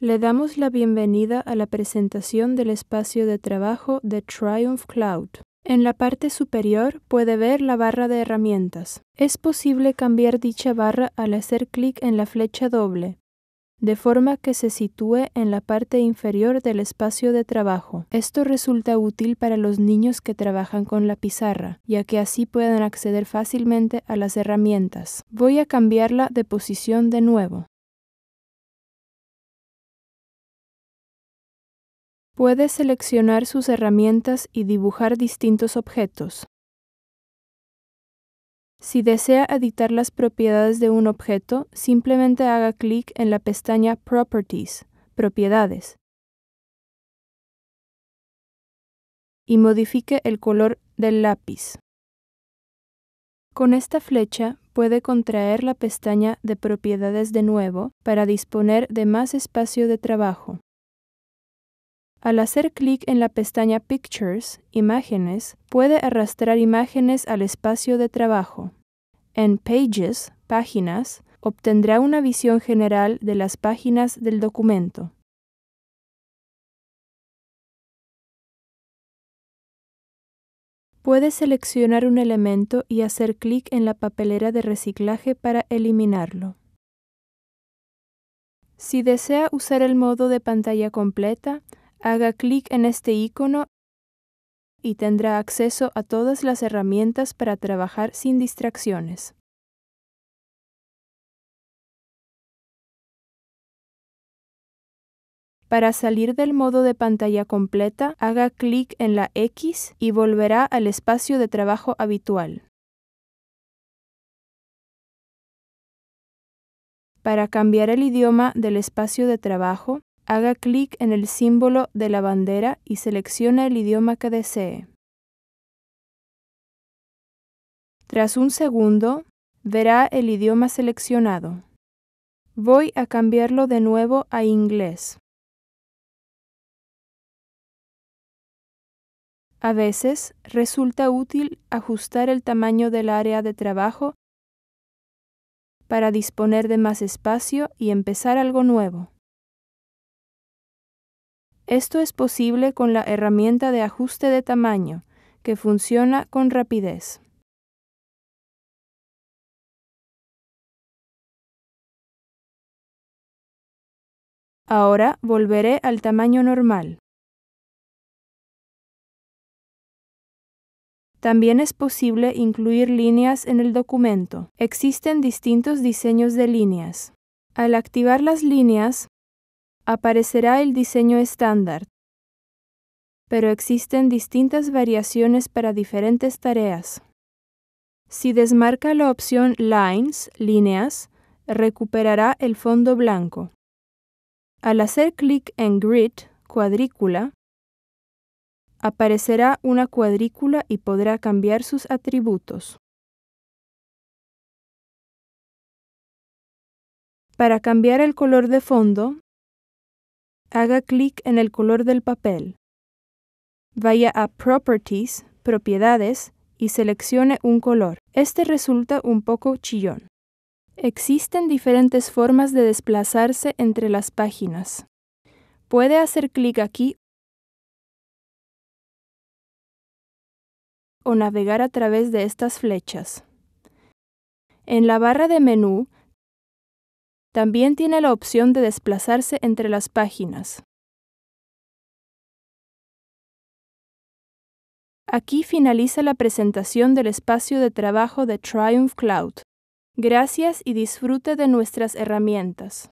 Le damos la bienvenida a la presentación del espacio de trabajo de Triumph Cloud. En la parte superior puede ver la barra de herramientas. Es posible cambiar dicha barra al hacer clic en la flecha doble, de forma que se sitúe en la parte inferior del espacio de trabajo. Esto resulta útil para los niños que trabajan con la pizarra, ya que así pueden acceder fácilmente a las herramientas. Voy a cambiarla de posición de nuevo. Puede seleccionar sus herramientas y dibujar distintos objetos. Si desea editar las propiedades de un objeto, simplemente haga clic en la pestaña Properties, Propiedades, y modifique el color del lápiz. Con esta flecha puede contraer la pestaña de propiedades de nuevo para disponer de más espacio de trabajo. Al hacer clic en la pestaña Pictures, Imágenes, puede arrastrar imágenes al espacio de trabajo. En Pages, Páginas, obtendrá una visión general de las páginas del documento. Puede seleccionar un elemento y hacer clic en la papelera de reciclaje para eliminarlo. Si desea usar el modo de pantalla completa, Haga clic en este icono y tendrá acceso a todas las herramientas para trabajar sin distracciones. Para salir del modo de pantalla completa, haga clic en la X y volverá al espacio de trabajo habitual. Para cambiar el idioma del espacio de trabajo, haga clic en el símbolo de la bandera y seleccione el idioma que desee. Tras un segundo, verá el idioma seleccionado. Voy a cambiarlo de nuevo a inglés. A veces resulta útil ajustar el tamaño del área de trabajo para disponer de más espacio y empezar algo nuevo. Esto es posible con la herramienta de ajuste de tamaño, que funciona con rapidez. Ahora volveré al tamaño normal. También es posible incluir líneas en el documento. Existen distintos diseños de líneas. Al activar las líneas, aparecerá el diseño estándar. Pero existen distintas variaciones para diferentes tareas. Si desmarca la opción Lines, líneas, recuperará el fondo blanco. Al hacer clic en Grid, cuadrícula, aparecerá una cuadrícula y podrá cambiar sus atributos. Para cambiar el color de fondo, Haga clic en el color del papel. Vaya a Properties, Propiedades, y seleccione un color. Este resulta un poco chillón. Existen diferentes formas de desplazarse entre las páginas. Puede hacer clic aquí o navegar a través de estas flechas. En la barra de menú también tiene la opción de desplazarse entre las páginas. Aquí finaliza la presentación del espacio de trabajo de Triumph Cloud. Gracias y disfrute de nuestras herramientas.